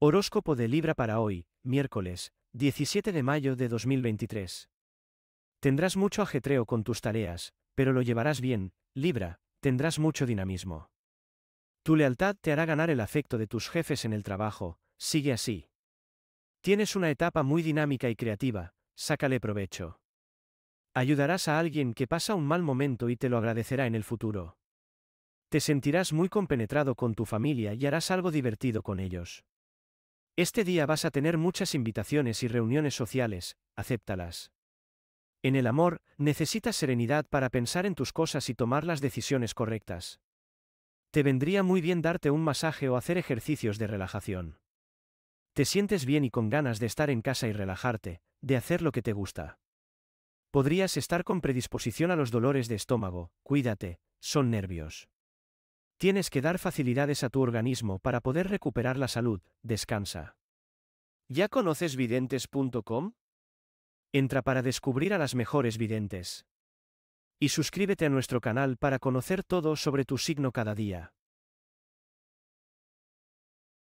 Horóscopo de Libra para hoy, miércoles, 17 de mayo de 2023. Tendrás mucho ajetreo con tus tareas, pero lo llevarás bien, Libra, tendrás mucho dinamismo. Tu lealtad te hará ganar el afecto de tus jefes en el trabajo, sigue así. Tienes una etapa muy dinámica y creativa, sácale provecho. Ayudarás a alguien que pasa un mal momento y te lo agradecerá en el futuro. Te sentirás muy compenetrado con tu familia y harás algo divertido con ellos. Este día vas a tener muchas invitaciones y reuniones sociales, acéptalas. En el amor, necesitas serenidad para pensar en tus cosas y tomar las decisiones correctas. Te vendría muy bien darte un masaje o hacer ejercicios de relajación. Te sientes bien y con ganas de estar en casa y relajarte, de hacer lo que te gusta. Podrías estar con predisposición a los dolores de estómago, cuídate, son nervios. Tienes que dar facilidades a tu organismo para poder recuperar la salud, descansa. ¿Ya conoces videntes.com? Entra para descubrir a las mejores videntes. Y suscríbete a nuestro canal para conocer todo sobre tu signo cada día.